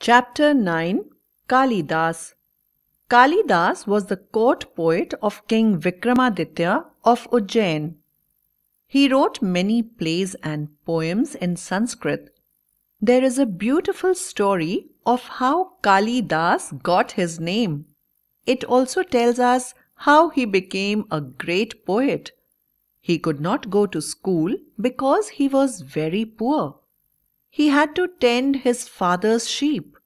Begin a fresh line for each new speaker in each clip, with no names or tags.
Chapter 9 Kalidas Kalidas was the court poet of King Vikramaditya of Ujjain. He wrote many plays and poems in Sanskrit. There is a beautiful story of how Kalidas got his name. It also tells us how he became a great poet. He could not go to school because he was very poor he had to tend his father's sheep.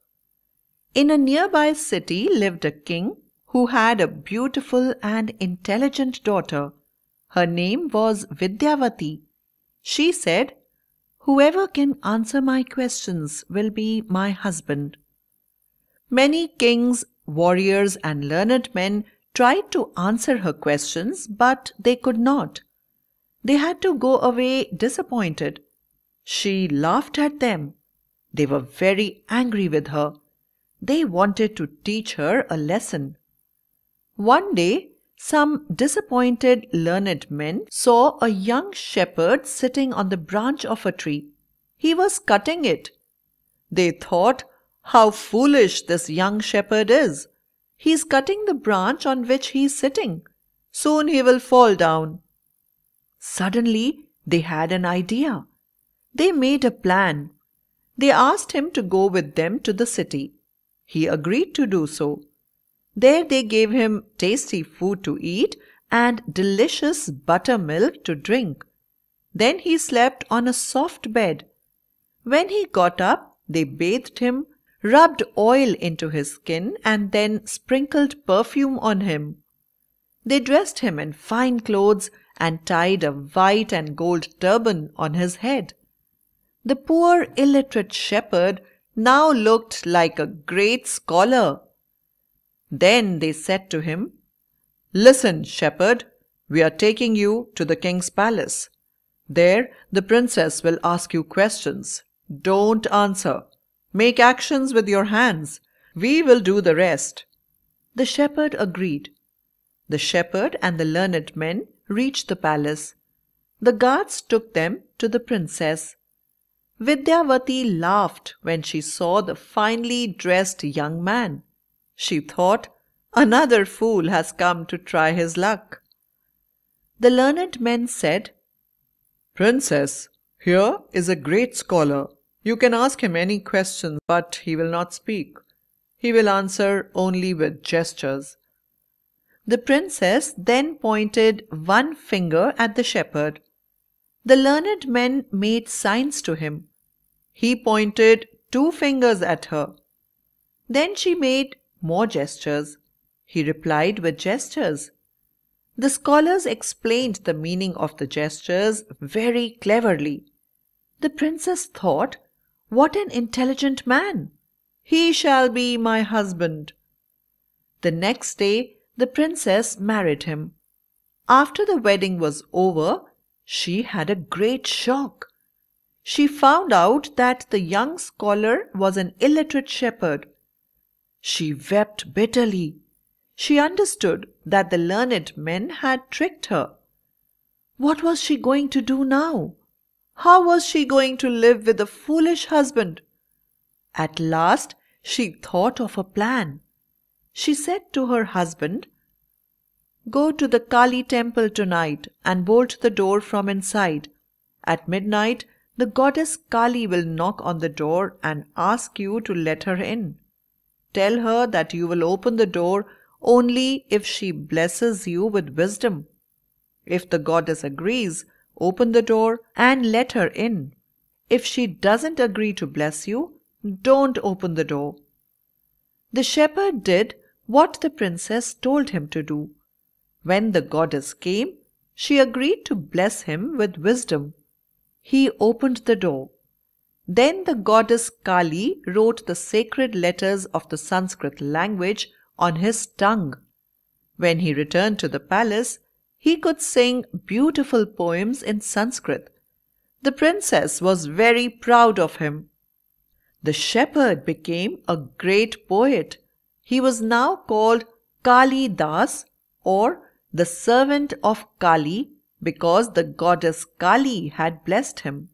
In a nearby city lived a king who had a beautiful and intelligent daughter. Her name was Vidyavati. She said, Whoever can answer my questions will be my husband. Many kings, warriors, and learned men tried to answer her questions, but they could not. They had to go away disappointed she laughed at them. They were very angry with her. They wanted to teach her a lesson. One day, some disappointed learned men saw a young shepherd sitting on the branch of a tree. He was cutting it. They thought, How foolish this young shepherd is! He is cutting the branch on which he is sitting. Soon he will fall down. Suddenly, they had an idea. They made a plan. They asked him to go with them to the city. He agreed to do so. There they gave him tasty food to eat and delicious buttermilk to drink. Then he slept on a soft bed. When he got up, they bathed him, rubbed oil into his skin, and then sprinkled perfume on him. They dressed him in fine clothes and tied a white and gold turban on his head. The poor illiterate shepherd now looked like a great scholar. Then they said to him, Listen, shepherd, we are taking you to the king's palace. There the princess will ask you questions. Don't answer. Make actions with your hands. We will do the rest. The shepherd agreed. The shepherd and the learned men reached the palace. The guards took them to the princess. Vidyavati laughed when she saw the finely dressed young man. She thought, Another fool has come to try his luck. The learned men said, Princess, here is a great scholar. You can ask him any question, but he will not speak. He will answer only with gestures. The princess then pointed one finger at the shepherd the learned men made signs to him. He pointed two fingers at her. Then she made more gestures. He replied with gestures. The scholars explained the meaning of the gestures very cleverly. The princess thought, What an intelligent man! He shall be my husband. The next day, the princess married him. After the wedding was over, she had a great shock. She found out that the young scholar was an illiterate shepherd. She wept bitterly. She understood that the learned men had tricked her. What was she going to do now? How was she going to live with a foolish husband? At last she thought of a plan. She said to her husband Go to the Kali temple tonight and bolt the door from inside. At midnight, the goddess Kali will knock on the door and ask you to let her in. Tell her that you will open the door only if she blesses you with wisdom. If the goddess agrees, open the door and let her in. If she doesn't agree to bless you, don't open the door. The shepherd did what the princess told him to do when the goddess came, she agreed to bless him with wisdom. He opened the door. Then the goddess Kali wrote the sacred letters of the Sanskrit language on his tongue. When he returned to the palace, he could sing beautiful poems in Sanskrit. The princess was very proud of him. The shepherd became a great poet. He was now called Kali Das or the servant of Kali because the goddess Kali had blessed him.